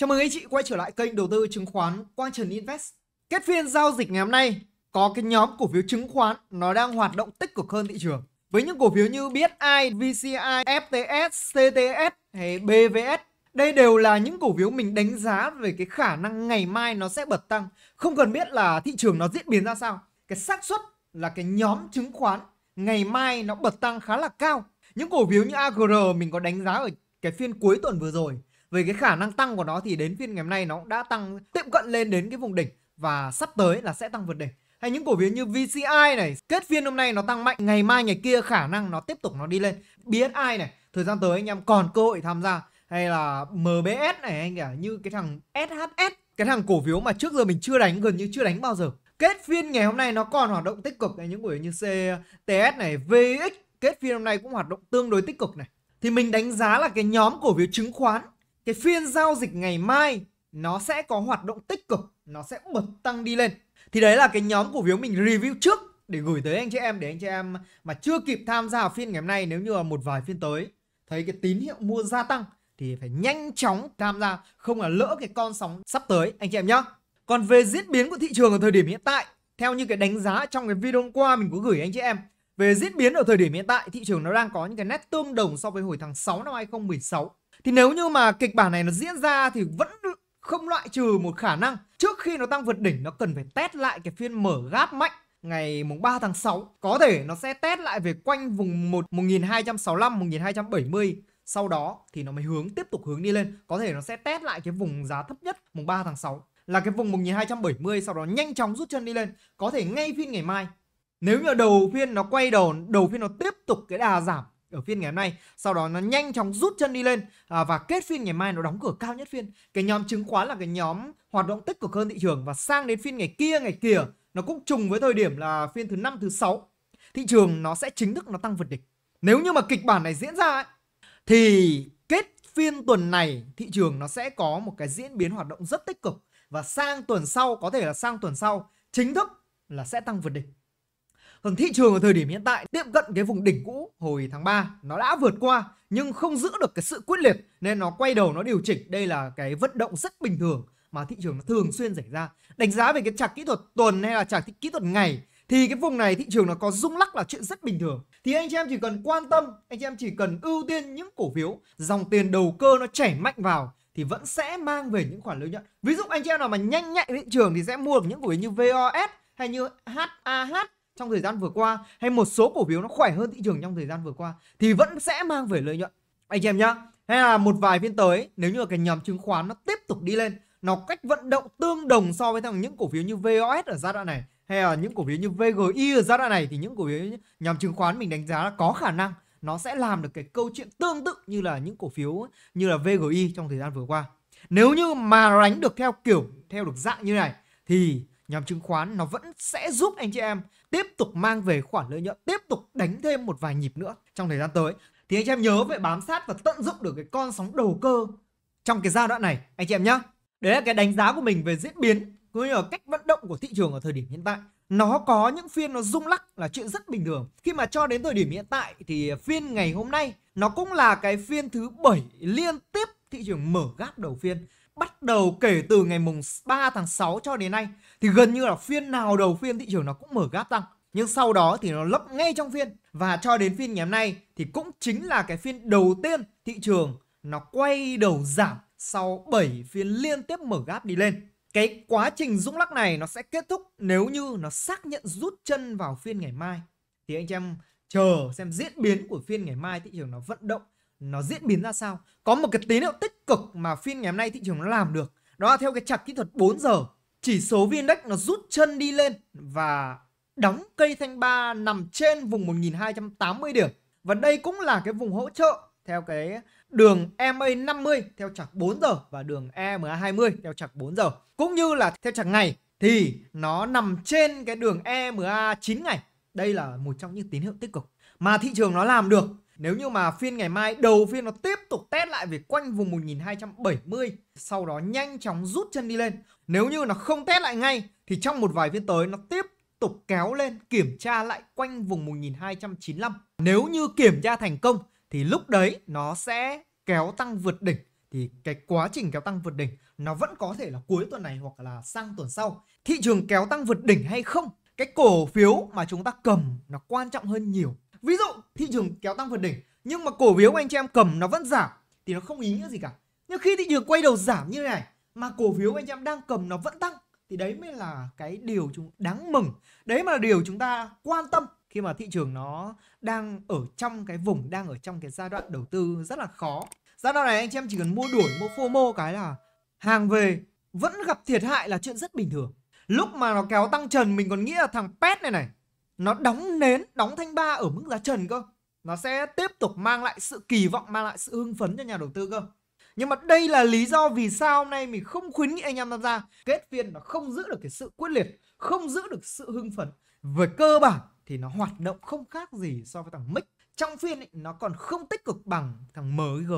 Chào mừng anh chị quay trở lại kênh đầu tư chứng khoán Quang Trần Invest. Kết phiên giao dịch ngày hôm nay, có cái nhóm cổ phiếu chứng khoán nó đang hoạt động tích cực hơn thị trường. Với những cổ phiếu như BSI, VCI, FTS, CTS hay BVS, đây đều là những cổ phiếu mình đánh giá về cái khả năng ngày mai nó sẽ bật tăng. Không cần biết là thị trường nó diễn biến ra sao. Cái xác suất là cái nhóm chứng khoán ngày mai nó bật tăng khá là cao. Những cổ phiếu như AGR mình có đánh giá ở cái phiên cuối tuần vừa rồi về cái khả năng tăng của nó thì đến phiên ngày hôm nay nó đã tăng tiệm cận lên đến cái vùng đỉnh và sắp tới là sẽ tăng vượt đỉnh hay những cổ phiếu như VCI này kết phiên hôm nay nó tăng mạnh ngày mai ngày kia khả năng nó tiếp tục nó đi lên BSI này thời gian tới anh em còn cơ hội tham gia hay là MBS này anh cả như cái thằng SHS cái thằng cổ phiếu mà trước giờ mình chưa đánh gần như chưa đánh bao giờ kết phiên ngày hôm nay nó còn hoạt động tích cực này những cổ phiếu như CTS này VX kết phiên hôm nay cũng hoạt động tương đối tích cực này thì mình đánh giá là cái nhóm cổ phiếu chứng khoán cái phiên giao dịch ngày mai nó sẽ có hoạt động tích cực, nó sẽ bật tăng đi lên. Thì đấy là cái nhóm cổ phiếu mình review trước để gửi tới anh chị em để anh chị em mà chưa kịp tham gia vào phiên ngày hôm nay nếu như là một vài phiên tới thấy cái tín hiệu mua gia tăng thì phải nhanh chóng tham gia không là lỡ cái con sóng sắp tới anh chị em nhé. Còn về diễn biến của thị trường ở thời điểm hiện tại theo như cái đánh giá trong cái video hôm qua mình có gửi anh chị em về diễn biến ở thời điểm hiện tại thị trường nó đang có những cái nét tương đồng so với hồi tháng 6 năm 2016 thì nếu như mà kịch bản này nó diễn ra thì vẫn không loại trừ một khả năng trước khi nó tăng vượt đỉnh nó cần phải test lại cái phiên mở gáp mạnh ngày mùng 3 tháng 6 có thể nó sẽ test lại về quanh vùng 1 1265 1270 sau đó thì nó mới hướng tiếp tục hướng đi lên có thể nó sẽ test lại cái vùng giá thấp nhất mùng 3 tháng 6 là cái vùng 1270 sau đó nhanh chóng rút chân đi lên có thể ngay phiên ngày mai nếu như đầu phiên nó quay đầu đầu phiên nó tiếp tục cái đà giảm ở phiên ngày hôm nay sau đó nó nhanh chóng rút chân đi lên à, và kết phiên ngày mai nó đóng cửa cao nhất phiên cái nhóm chứng khoán là cái nhóm hoạt động tích cực hơn thị trường và sang đến phiên ngày kia ngày kia nó cũng trùng với thời điểm là phiên thứ năm thứ sáu thị trường nó sẽ chính thức nó tăng vượt địch nếu như mà kịch bản này diễn ra ấy, thì kết phiên tuần này thị trường nó sẽ có một cái diễn biến hoạt động rất tích cực và sang tuần sau có thể là sang tuần sau chính thức là sẽ tăng vượt địch rằng vâng, thị trường ở thời điểm hiện tại tiếp cận cái vùng đỉnh cũ hồi tháng 3 nó đã vượt qua nhưng không giữ được cái sự quyết liệt nên nó quay đầu nó điều chỉnh đây là cái vận động rất bình thường mà thị trường nó thường xuyên xảy ra đánh giá về cái chart kỹ thuật tuần hay là chart kỹ thuật ngày thì cái vùng này thị trường nó có rung lắc là chuyện rất bình thường thì anh chị em chỉ cần quan tâm anh chị em chỉ cần ưu tiên những cổ phiếu dòng tiền đầu cơ nó chảy mạnh vào thì vẫn sẽ mang về những khoản lợi nhuận ví dụ anh chị em nào mà nhanh nhạy thị trường thì sẽ mua được những cổ phiếu như VOS hay như HAH trong thời gian vừa qua hay một số cổ phiếu nó khỏe hơn thị trường trong thời gian vừa qua thì vẫn sẽ mang về lợi nhuận anh chị em nhá hay là một vài phiên tới nếu như cái nhóm chứng khoán nó tiếp tục đi lên nó cách vận động tương đồng so với thằng những cổ phiếu như VOS ở giai đoạn này hay là những cổ phiếu như VGI ở giai đoạn này thì những cổ phiếu nhóm chứng khoán mình đánh giá là có khả năng nó sẽ làm được cái câu chuyện tương tự như là những cổ phiếu như là VGI trong thời gian vừa qua. Nếu như mà đánh được theo kiểu theo được dạng như này thì nhóm chứng khoán nó vẫn sẽ giúp anh chị em tiếp tục mang về khoản lợi nhuận tiếp tục đánh thêm một vài nhịp nữa trong thời gian tới thì anh chị em nhớ phải bám sát và tận dụng được cái con sóng đầu cơ trong cái giai đoạn này anh chị em nhé đấy là cái đánh giá của mình về diễn biến cũng như là cách vận động của thị trường ở thời điểm hiện tại nó có những phiên nó rung lắc là chuyện rất bình thường khi mà cho đến thời điểm hiện tại thì phiên ngày hôm nay nó cũng là cái phiên thứ bảy liên tiếp thị trường mở gáp đầu phiên bắt đầu kể từ ngày mùng 3 tháng 6 cho đến nay thì gần như là phiên nào đầu phiên thị trường nó cũng mở gáp tăng. Nhưng sau đó thì nó lấp ngay trong phiên và cho đến phiên ngày hôm nay thì cũng chính là cái phiên đầu tiên thị trường nó quay đầu giảm sau 7 phiên liên tiếp mở gáp đi lên. Cái quá trình rung lắc này nó sẽ kết thúc nếu như nó xác nhận rút chân vào phiên ngày mai. Thì anh em chờ xem diễn biến của phiên ngày mai thị trường nó vận động nó diễn biến ra sao có một cái tín hiệu tích cực mà phiên ngày hôm nay thị trường nó làm được đó là theo cái chặt kỹ thuật 4 giờ chỉ số VN Index nó rút chân đi lên và đóng cây thanh ba nằm trên vùng 1280 điểm và đây cũng là cái vùng hỗ trợ theo cái đường EMA 50 theo chặt 4 giờ và đường EMA 20 theo chặt 4 giờ cũng như là theo chặt ngày thì nó nằm trên cái đường EMA 9 ngày đây là một trong những tín hiệu tích cực mà thị trường nó làm được nếu như mà phiên ngày mai đầu phiên nó tiếp tục test lại về quanh vùng 1270 sau đó nhanh chóng rút chân đi lên. Nếu như nó không test lại ngay thì trong một vài phiên tới nó tiếp tục kéo lên kiểm tra lại quanh vùng 1295. Nếu như kiểm tra thành công thì lúc đấy nó sẽ kéo tăng vượt đỉnh thì cái quá trình kéo tăng vượt đỉnh nó vẫn có thể là cuối tuần này hoặc là sang tuần sau. Thị trường kéo tăng vượt đỉnh hay không, cái cổ phiếu mà chúng ta cầm nó quan trọng hơn nhiều ví dụ thị trường kéo tăng vượt đỉnh nhưng mà cổ phiếu của anh chị em cầm nó vẫn giảm thì nó không ý nghĩa gì cả nhưng khi thị trường quay đầu giảm như thế này mà cổ phiếu của anh chị em đang cầm nó vẫn tăng thì đấy mới là cái điều chúng đáng mừng đấy mà là điều chúng ta quan tâm khi mà thị trường nó đang ở trong cái vùng đang ở trong cái giai đoạn đầu tư rất là khó giai đoạn này anh chị em chỉ cần mua đuổi mua fomo cái là hàng về vẫn gặp thiệt hại là chuyện rất bình thường lúc mà nó kéo tăng trần mình còn nghĩ là thằng pet này này nó đóng nến đóng thanh ba ở mức giá trần cơ nó sẽ tiếp tục mang lại sự kỳ vọng mang lại sự hưng phấn cho nhà đầu tư cơ nhưng mà đây là lý do vì sao hôm nay mình không khuyến nghị anh em tham gia kết phiên nó không giữ được cái sự quyết liệt không giữ được sự hưng phấn về cơ bản thì nó hoạt động không khác gì so với thằng mic trong phiên ấy, nó còn không tích cực bằng thằng mg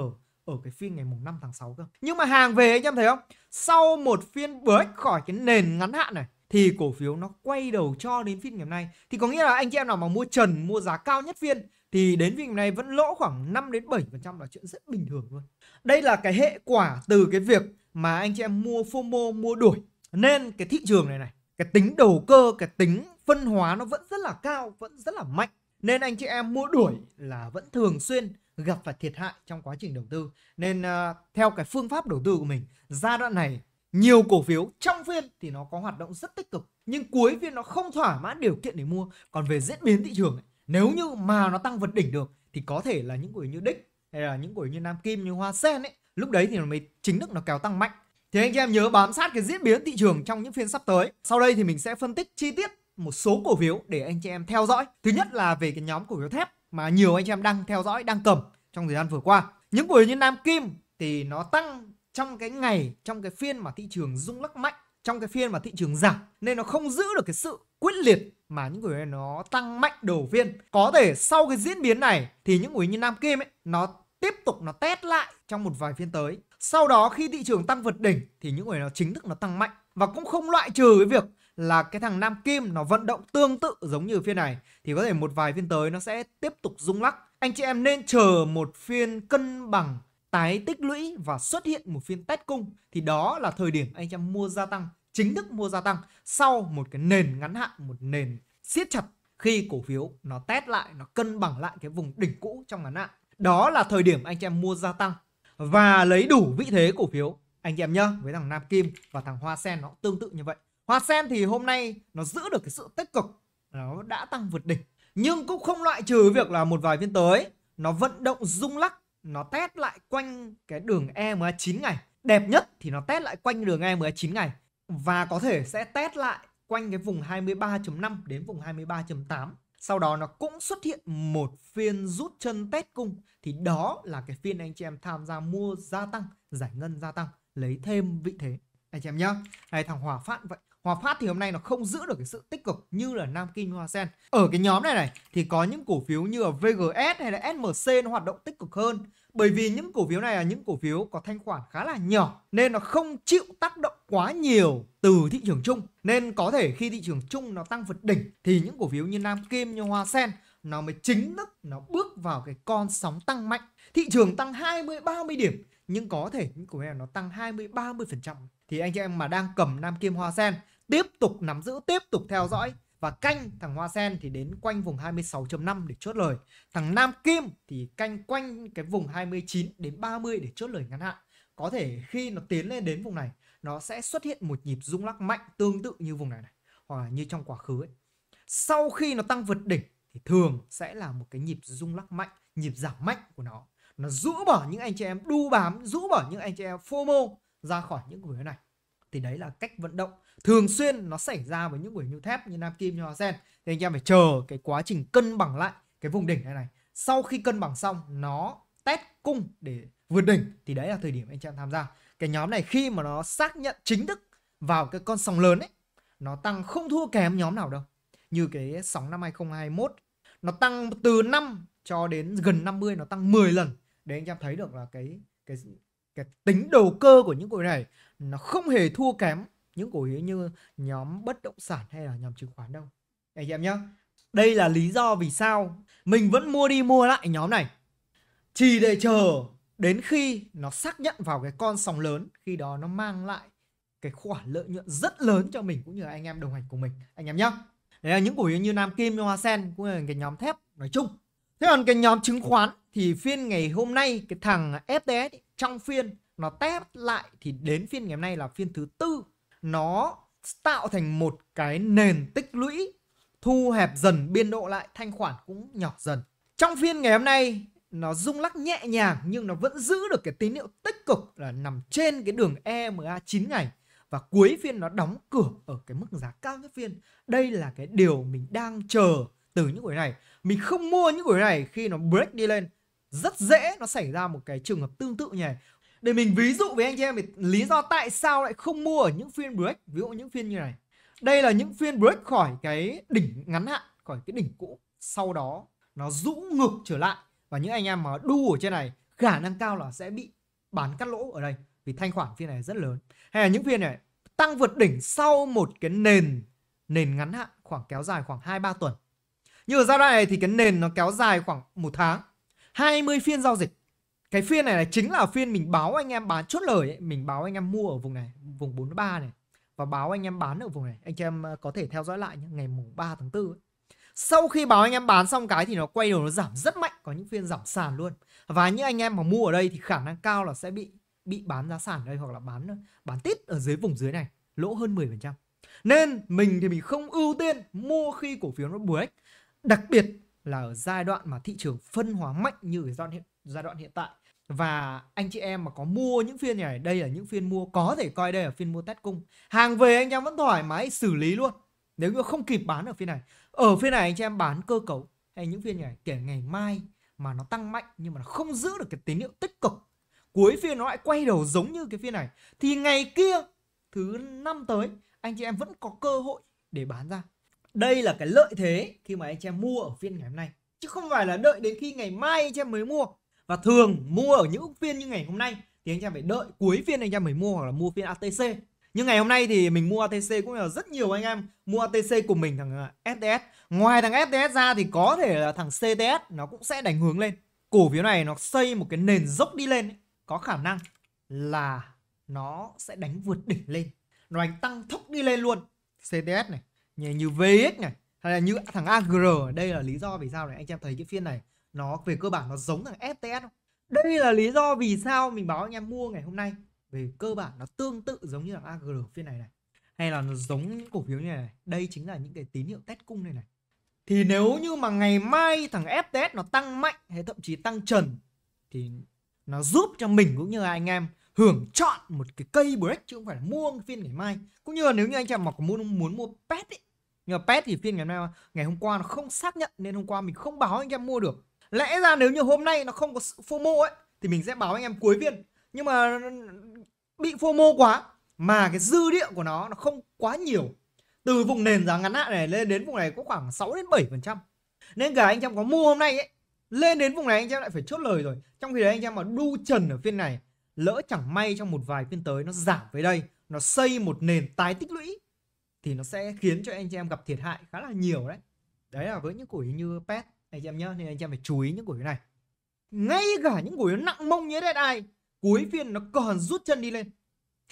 ở cái phiên ngày mùng 5 tháng 6 cơ. Nhưng mà hàng về anh em thấy không? Sau một phiên bới khỏi cái nền ngắn hạn này thì cổ phiếu nó quay đầu cho đến phiên ngày hôm nay. Thì có nghĩa là anh chị em nào mà mua trần, mua giá cao nhất phiên thì đến phiên ngày hôm nay vẫn lỗ khoảng 5 đến 7% là chuyện rất bình thường luôn. Đây là cái hệ quả từ cái việc mà anh chị em mua FOMO, mua đuổi. Nên cái thị trường này này, cái tính đầu cơ, cái tính phân hóa nó vẫn rất là cao, vẫn rất là mạnh. Nên anh chị em mua đuổi là vẫn thường xuyên gặp phải thiệt hại trong quá trình đầu tư. Nên uh, theo cái phương pháp đầu tư của mình, giai đoạn này nhiều cổ phiếu trong phiên thì nó có hoạt động rất tích cực nhưng cuối phiên nó không thỏa mãn điều kiện để mua còn về diễn biến thị trường ấy, nếu như mà nó tăng vượt đỉnh được thì có thể là những cổ như đích hay là những cổ như nam kim như hoa sen ấy lúc đấy thì nó mới chính thức nó kéo tăng mạnh thì anh em nhớ bám sát cái diễn biến thị trường trong những phiên sắp tới sau đây thì mình sẽ phân tích chi tiết một số cổ phiếu để anh chị em theo dõi thứ nhất là về cái nhóm cổ phiếu thép mà nhiều anh chị em đang theo dõi đang cầm trong thời gian vừa qua những cổ như nam kim thì nó tăng trong cái ngày trong cái phiên mà thị trường rung lắc mạnh trong cái phiên mà thị trường giảm nên nó không giữ được cái sự quyết liệt mà những người nó tăng mạnh đầu phiên có thể sau cái diễn biến này thì những người như Nam Kim ấy nó tiếp tục nó test lại trong một vài phiên tới sau đó khi thị trường tăng vượt đỉnh thì những người nó chính thức nó tăng mạnh và cũng không loại trừ cái việc là cái thằng Nam Kim nó vận động tương tự giống như phiên này thì có thể một vài phiên tới nó sẽ tiếp tục rung lắc anh chị em nên chờ một phiên cân bằng tái tích lũy và xuất hiện một phiên test cung thì đó là thời điểm anh em mua gia tăng chính thức mua gia tăng sau một cái nền ngắn hạn một nền siết chặt khi cổ phiếu nó test lại nó cân bằng lại cái vùng đỉnh cũ trong ngắn hạn đó là thời điểm anh em mua gia tăng và lấy đủ vị thế cổ phiếu anh em nhá với thằng Nam Kim và thằng Hoa Sen nó tương tự như vậy Hoa Sen thì hôm nay nó giữ được cái sự tích cực nó đã tăng vượt đỉnh nhưng cũng không loại trừ việc là một vài phiên tới nó vận động rung lắc nó test lại quanh cái đường EMA 9 ngày đẹp nhất thì nó test lại quanh đường EMA 9 ngày và có thể sẽ test lại quanh cái vùng 23.5 đến vùng 23.8 sau đó nó cũng xuất hiện một phiên rút chân test cung thì đó là cái phiên anh chị em tham gia mua gia tăng giải ngân gia tăng lấy thêm vị thế anh chị em nhá hay thằng hòa phát vậy Hòa Phát thì hôm nay nó không giữ được cái sự tích cực như là Nam Kinh Hoa Sen. Ở cái nhóm này này thì có những cổ phiếu như là VGS hay là SMC nó hoạt động tích cực hơn. Bởi vì những cổ phiếu này là những cổ phiếu có thanh khoản khá là nhỏ nên nó không chịu tác động quá nhiều từ thị trường chung. Nên có thể khi thị trường chung nó tăng vượt đỉnh thì những cổ phiếu như Nam Kim như Hoa Sen nó mới chính thức nó bước vào cái con sóng tăng mạnh. Thị trường tăng 20 30 điểm nhưng có thể những cổ phiếu này nó tăng 20 30% thì anh chị em mà đang cầm Nam Kim Hoa Sen tiếp tục nắm giữ, tiếp tục theo dõi và canh thằng Hoa Sen thì đến quanh vùng 26.5 để chốt lời. Thằng Nam Kim thì canh quanh cái vùng 29 đến 30 để chốt lời ngắn hạn. Có thể khi nó tiến lên đến vùng này, nó sẽ xuất hiện một nhịp rung lắc mạnh tương tự như vùng này này, hoặc là như trong quá khứ ấy. Sau khi nó tăng vượt đỉnh thì thường sẽ là một cái nhịp rung lắc mạnh, nhịp giảm mạnh của nó. Nó rũ bỏ những anh chị em đu bám, rũ bỏ những anh chị em FOMO ra khỏi những cổ phiếu này thì đấy là cách vận động thường xuyên nó xảy ra với những buổi nhu thép như nam kim như hoa sen thì anh em phải chờ cái quá trình cân bằng lại cái vùng đỉnh này này sau khi cân bằng xong nó test cung để vượt đỉnh thì đấy là thời điểm anh em tham gia cái nhóm này khi mà nó xác nhận chính thức vào cái con sóng lớn ấy nó tăng không thua kém nhóm nào đâu như cái sóng năm 2021 nó tăng từ 5 cho đến gần 50 nó tăng 10 lần để anh em thấy được là cái cái cái tính đầu cơ của những cổ phiếu này nó không hề thua kém những cổ phiếu như nhóm bất động sản hay là nhóm chứng khoán đâu anh em nhá đây là lý do vì sao mình vẫn mua đi mua lại nhóm này chỉ để chờ đến khi nó xác nhận vào cái con sóng lớn khi đó nó mang lại cái khoản lợi nhuận rất lớn cho mình cũng như là anh em đồng hành của mình anh em nhá đấy là những cổ phiếu như nam kim như hoa sen cũng là cái nhóm thép nói chung thế còn cái nhóm chứng khoán thì phiên ngày hôm nay cái thằng FTS ấy, trong phiên nó test lại thì đến phiên ngày hôm nay là phiên thứ tư nó tạo thành một cái nền tích lũy thu hẹp dần biên độ lại thanh khoản cũng nhỏ dần trong phiên ngày hôm nay nó rung lắc nhẹ nhàng nhưng nó vẫn giữ được cái tín hiệu tích cực là nằm trên cái đường EMA 9 ngày và cuối phiên nó đóng cửa ở cái mức giá cao nhất phiên. Đây là cái điều mình đang chờ từ những buổi này. Mình không mua những buổi này khi nó break đi lên rất dễ nó xảy ra một cái trường hợp tương tự nhỉ? để mình ví dụ với anh chị em về lý do tại sao lại không mua ở những phiên break ví dụ những phiên như này đây là những phiên break khỏi cái đỉnh ngắn hạn khỏi cái đỉnh cũ sau đó nó rũ ngược trở lại và những anh em mà đu ở trên này khả năng cao là sẽ bị bán cắt lỗ ở đây vì thanh khoản phiên này rất lớn hay là những phiên này tăng vượt đỉnh sau một cái nền nền ngắn hạn khoảng kéo dài khoảng 2-3 tuần như ở giai đoạn này thì cái nền nó kéo dài khoảng một tháng 20 phiên giao dịch cái phiên này là chính là phiên mình báo anh em bán chốt lời ấy. mình báo anh em mua ở vùng này vùng 43 này và báo anh em bán ở vùng này anh em ờ, có thể theo dõi lại nhé, ngày mùng 3 tháng 4 ấy. sau khi báo anh em bán xong cái thì nó quay đầu nó giảm rất mạnh có những phiên giảm sàn luôn và những anh em mà mua ở đây thì khả năng cao là sẽ bị bị bán giá sàn đây hoặc là bán ờ, bán tít ở dưới vùng dưới này lỗ hơn 10% nên mình thì mình không ưu tiên mua khi cổ phiếu nó break đặc biệt là ở giai đoạn mà thị trường phân hóa mạnh như cái giai đoạn hiện, giai đoạn hiện tại và anh chị em mà có mua những phiên này đây là những phiên mua có thể coi đây là phiên mua test cung hàng về anh em vẫn thoải mái xử lý luôn nếu như không kịp bán ở phiên này ở phiên này anh chị em bán cơ cấu hay những phiên này kể ngày mai mà nó tăng mạnh nhưng mà nó không giữ được cái tín hiệu tích cực cuối phiên nó lại quay đầu giống như cái phiên này thì ngày kia thứ năm tới anh chị em vẫn có cơ hội để bán ra đây là cái lợi thế khi mà anh chị em mua ở phiên ngày hôm nay chứ không phải là đợi đến khi ngày mai anh chị em mới mua và thường mua ở những phiên như ngày hôm nay thì anh chị em phải đợi cuối phiên anh chị em mới mua hoặc là mua phiên ATC nhưng ngày hôm nay thì mình mua ATC cũng là rất nhiều anh em mua ATC của mình thằng SDS à, ngoài thằng SDS ra thì có thể là thằng CTS nó cũng sẽ đánh hướng lên cổ phiếu này nó xây một cái nền dốc đi lên có khả năng là nó sẽ đánh vượt đỉnh lên nó đánh tăng thốc đi lên luôn CTS này như như VX này hay là như thằng AGR đây là lý do vì sao này anh em thấy cái phiên này nó về cơ bản nó giống thằng FTS không? Đây là lý do vì sao mình báo anh em mua ngày hôm nay về cơ bản nó tương tự giống như là AGR phiên này này hay là nó giống những cổ phiếu như này, đây chính là những cái tín hiệu test cung này này thì nếu như mà ngày mai thằng FTS nó tăng mạnh hay thậm chí tăng trần thì nó giúp cho mình cũng như là anh em hưởng chọn một cái cây break chứ không phải là mua phiên ngày mai cũng như là nếu như anh em mà muốn muốn mua pet ấy, nhưng mà pet thì phiên ngày hôm nay ngày hôm qua nó không xác nhận nên hôm qua mình không báo anh em mua được lẽ ra nếu như hôm nay nó không có fomo ấy thì mình sẽ báo anh em cuối phiên nhưng mà bị fomo quá mà cái dư địa của nó nó không quá nhiều từ vùng nền giá ngắn hạn này lên đến vùng này có khoảng 6 đến 7 phần trăm nên cả anh em có mua hôm nay ấy lên đến vùng này anh em lại phải chốt lời rồi trong khi đấy anh em mà đu trần ở phiên này lỡ chẳng may trong một vài phiên tới nó giảm về đây nó xây một nền tái tích lũy thì nó sẽ khiến cho anh chị em gặp thiệt hại khá là nhiều đấy đấy là với những củi như pet anh chị em nhớ nên anh chị em phải chú ý những củi này ngay cả những củi nặng mông như dead ai cuối phiên nó còn rút chân đi lên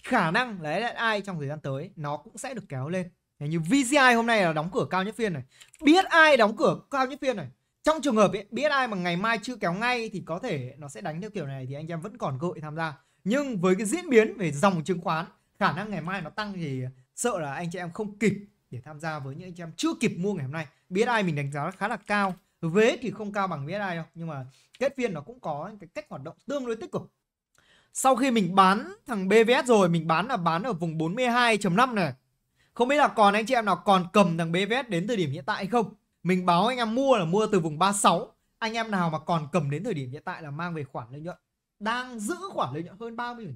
khả năng là dead ai trong thời gian tới nó cũng sẽ được kéo lên Thế như VCI hôm nay là đóng cửa cao nhất phiên này biết ai đóng cửa cao nhất phiên này trong trường hợp ấy, biết ai mà ngày mai chưa kéo ngay thì có thể nó sẽ đánh theo kiểu này thì anh em vẫn còn cơ hội tham gia nhưng với cái diễn biến về dòng chứng khoán khả năng ngày mai nó tăng thì sợ là anh chị em không kịp để tham gia với những anh chị em chưa kịp mua ngày hôm nay BSI mình đánh giá khá là cao vế thì không cao bằng BSI đâu nhưng mà kết phiên nó cũng có cái cách hoạt động tương đối tích cực sau khi mình bán thằng BVS rồi mình bán là bán ở vùng 42.5 này không biết là còn anh chị em nào còn cầm thằng BVS đến thời điểm hiện tại hay không mình báo anh em mua là mua từ vùng 36 anh em nào mà còn cầm đến thời điểm hiện tại là mang về khoản lợi nhuận đang giữ khoản lợi nhuận hơn 30%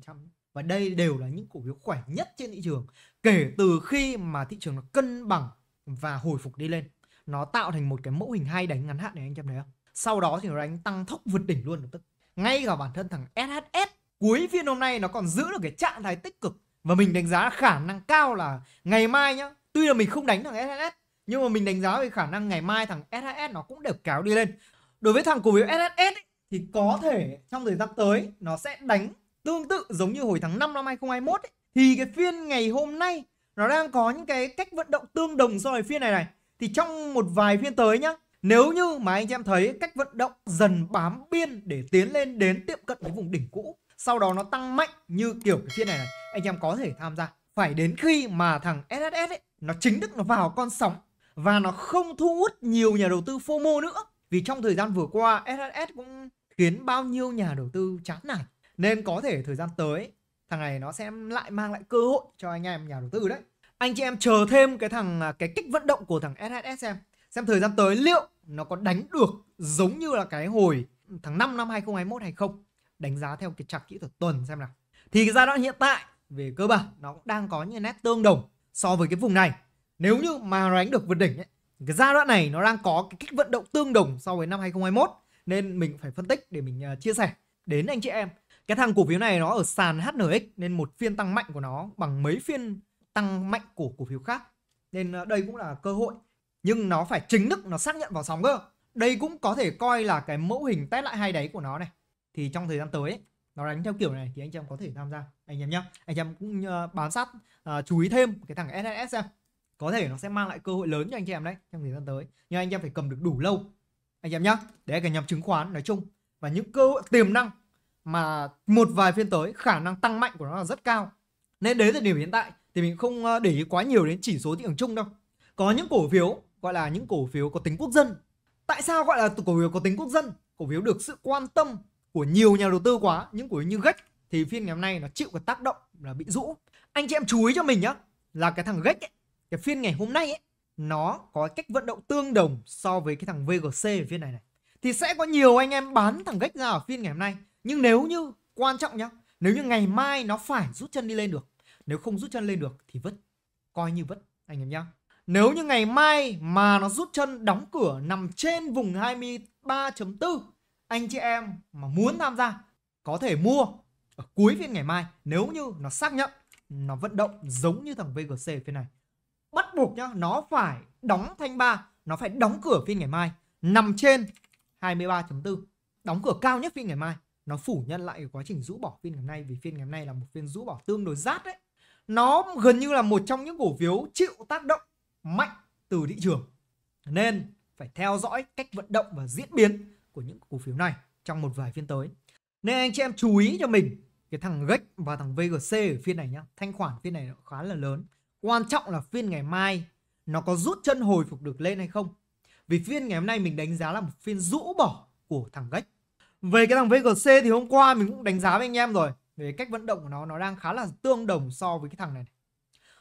và đây đều là những cổ phiếu khỏe nhất trên thị trường kể từ khi mà thị trường nó cân bằng và hồi phục đi lên nó tạo thành một cái mẫu hình hay đánh ngắn hạn này anh em thấy không sau đó thì nó đánh tăng thốc vượt đỉnh luôn lập tức ngay cả bản thân thằng SHS cuối phiên hôm nay nó còn giữ được cái trạng thái tích cực và mình đánh giá khả năng cao là ngày mai nhá tuy là mình không đánh thằng SHS nhưng mà mình đánh giá về khả năng ngày mai thằng SHS nó cũng đều kéo đi lên đối với thằng cổ phiếu SHS ấy, thì có thể trong thời gian tới nó sẽ đánh Tương tự giống như hồi tháng 5 năm 2021 ấy, thì cái phiên ngày hôm nay nó đang có những cái cách vận động tương đồng so với phiên này này. Thì trong một vài phiên tới nhá, nếu như mà anh chị em thấy cách vận động dần bám biên để tiến lên đến tiệm cận với vùng đỉnh cũ, sau đó nó tăng mạnh như kiểu cái phiên này này, anh chị em có thể tham gia. Phải đến khi mà thằng SSS ấy nó chính thức nó vào con sóng và nó không thu hút nhiều nhà đầu tư FOMO nữa. Vì trong thời gian vừa qua SSS cũng khiến bao nhiêu nhà đầu tư chán nản. Nên có thể thời gian tới thằng này nó sẽ lại mang lại cơ hội cho anh em nhà đầu tư đấy. Anh chị em chờ thêm cái thằng à, cái kích vận động của thằng SHS xem xem thời gian tới liệu nó có đánh được giống như là cái hồi tháng 5 năm 2021 hay không. Đánh giá theo cái chặt kỹ thuật tuần xem nào. Thì cái giai đoạn hiện tại về cơ bản nó cũng đang có những nét tương đồng so với cái vùng này. Nếu như mà nó đánh được vượt đỉnh ấy, cái giai đoạn này nó đang có cái kích vận động tương đồng so với năm 2021 nên mình phải phân tích để mình à, chia sẻ đến anh chị em cái thằng cổ phiếu này nó ở sàn HNX nên một phiên tăng mạnh của nó bằng mấy phiên tăng mạnh của cổ phiếu khác. Nên ờ, đây cũng là cơ hội. Nhưng nó phải chính thức nó xác nhận vào sóng cơ. Đây cũng có thể coi là cái mẫu hình test lại hai đáy của nó này. Thì trong thời gian tới ấy, nó đánh theo kiểu này thì anh em có thể tham gia anh em nhé anh em cũng ờ, bám sát uh, chú ý thêm cái thằng SSS xem có thể nó sẽ mang lại cơ hội lớn cho anh em đấy trong thời gian tới nhưng anh em phải cầm được đủ lâu anh em nhé để cái nhóm chứng khoán nói chung và những cơ hội tiềm năng mà một vài phiên tới khả năng tăng mạnh của nó là rất cao. Nên đến thời điểm hiện tại thì mình không ờ, để ý quá nhiều đến chỉ số thị trường chung đâu. Có những cổ phiếu gọi là những cổ phiếu có tính quốc dân. Tại sao gọi là cổ phiếu có tính quốc dân? Cổ phiếu được sự quan tâm của nhiều nhà đầu tư quá, những cổ phiếu như gách thì phiên ngày hôm nay nó chịu cái tác động là bị rũ. Anh chị em chú ý cho mình nhá, là cái thằng gách ấy, cái phiên ngày hôm nay ấy nó có cách vận động tương đồng so với cái thằng VGC ở phiên này này. Thì sẽ có nhiều anh em bán thằng gách ra ở phiên ngày hôm nay nhưng nếu như quan trọng nhá nếu như ngày mai nó phải rút chân đi lên được nếu không rút chân lên được thì vứt coi như vứt anh em nhá nếu như ngày mai mà nó rút chân đóng cửa nằm trên vùng 23.4 anh chị em mà muốn tham gia có thể mua ở cuối phiên ngày mai nếu như nó xác nhận nó vận động giống như thằng VGC phiên này bắt buộc nhá nó phải đóng thanh ba nó phải đóng cửa phiên ngày mai nằm trên 23.4 đóng cửa cao nhất phiên ngày mai nó phủ nhận lại quá trình rũ bỏ phiên ngày hôm nay vì phiên ngày hôm nay là một phiên rũ bỏ tương đối rát đấy nó gần như là một trong những cổ phiếu chịu tác động mạnh từ thị trường nên phải theo dõi cách vận động và diễn biến của những cổ phiếu này trong một vài phiên tới nên anh chị em chú ý cho mình cái thằng GEC và thằng VGC ở phiên này nhá thanh khoản phiên này khá là lớn quan trọng là phiên ngày mai nó có rút chân hồi phục được lên hay không vì phiên ngày hôm nay mình đánh giá là một phiên rũ bỏ của thằng GEC về cái thằng VGC thì hôm qua mình cũng đánh giá với anh em rồi Về cách vận động của nó nó đang khá là tương đồng so với cái thằng này, này.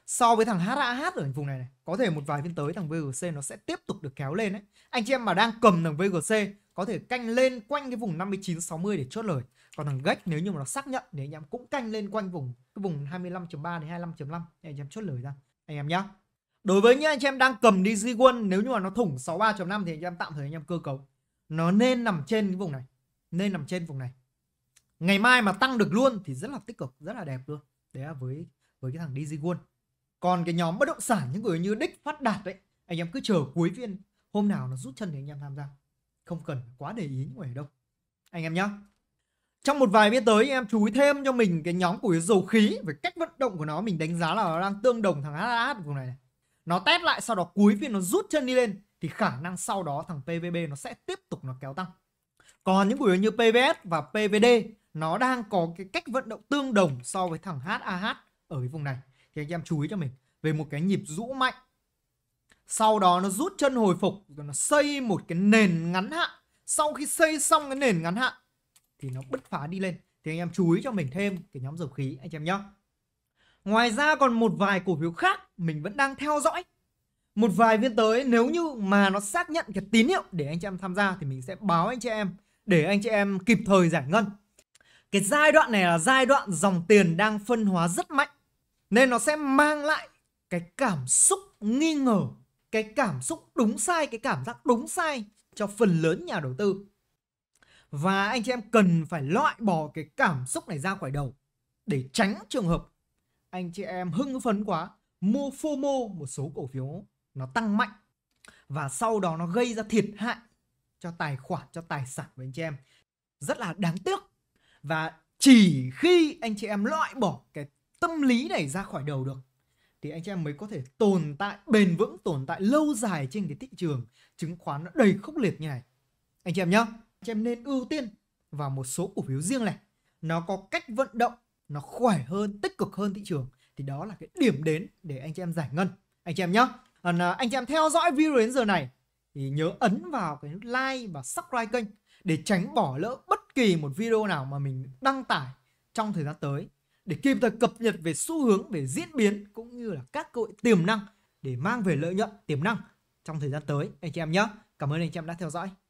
So với thằng HAH ở vùng này, này Có thể một vài phiên tới thằng VGC nó sẽ tiếp tục được kéo lên đấy Anh chị em mà đang cầm thằng VGC Có thể canh lên quanh cái vùng 59-60 để chốt lời Còn thằng GEC nếu như mà nó xác nhận thì anh em cũng canh lên quanh vùng cái vùng 25.3 đến 25.5 để anh em chốt lời ra anh em nhá Đối với những anh chị em đang cầm DG Quân nếu như mà nó thủng 63.5 thì anh em tạm thời anh em cơ cấu. Nó nên nằm trên cái vùng này nên ừ. nằm trên vùng này ngày mai mà tăng được luôn thì rất là tích cực rất là đẹp luôn đấy là với với cái thằng DigiGold còn cái nhóm bất động sản những người như đích phát đạt đấy anh em cứ chờ cuối phiên hôm nào nó rút chân thì anh em tham gia không cần quá để ý những người đâu anh em nhá trong một vài biết tới em chú ý thêm cho mình cái nhóm của dầu khí về cách vận động của nó mình đánh giá là nó đang tương đồng thằng HH vùng này, này nó test lại sau đó cuối phiên nó rút chân đi lên thì khả năng sau đó thằng PVB nó sẽ tiếp tục nó kéo tăng còn những cổ phiếu như PVS và PVD nó đang có cái cách vận động tương đồng so với thằng HAH ở cái vùng này. Thì anh em chú ý cho mình về một cái nhịp rũ mạnh. Sau đó nó rút chân hồi phục rồi nó xây một cái nền ngắn hạn. Sau khi xây xong cái nền ngắn hạn thì nó bứt phá đi lên. Thì anh em chú ý cho mình thêm cái nhóm dầu khí anh em nhé. Ngoài ra còn một vài cổ phiếu khác mình vẫn đang theo dõi. Một vài viên tới nếu như mà nó xác nhận cái tín hiệu để anh chị em tham gia thì mình sẽ báo anh chị em để anh chị em kịp thời giải ngân. Cái giai đoạn này là giai đoạn dòng tiền đang phân hóa rất mạnh nên nó sẽ mang lại cái cảm xúc nghi ngờ, cái cảm xúc đúng sai, cái cảm giác đúng sai cho phần lớn nhà đầu tư. Và anh chị em cần phải loại bỏ cái cảm xúc này ra khỏi đầu để tránh trường hợp anh chị em hưng phấn quá, mua FOMO một số cổ phiếu nó tăng mạnh và sau đó nó gây ra thiệt hại cho tài khoản cho tài sản của anh chị em rất là đáng tiếc và chỉ khi anh chị em loại bỏ cái tâm lý này ra khỏi đầu được thì anh chị em mới có thể tồn tại bền vững tồn tại lâu dài trên cái thị trường chứng khoán nó đầy khốc liệt như này anh chị em nhá anh chị em nên ưu tiên vào một số cổ phiếu riêng này nó có cách vận động nó khỏe hơn tích cực hơn thị trường thì đó là cái điểm đến để anh chị em giải ngân anh chị em nhá à, anh chị em theo dõi video đến giờ này thì nhớ ấn vào cái nút like và subscribe kênh để tránh bỏ lỡ bất kỳ một video nào mà mình đăng tải trong thời gian tới để kịp thời cập nhật về xu hướng về diễn biến cũng như là các cơ hội tiềm năng để mang về lợi nhuận tiềm năng trong thời gian tới anh chị em nhé. Cảm ơn anh chị em đã theo dõi.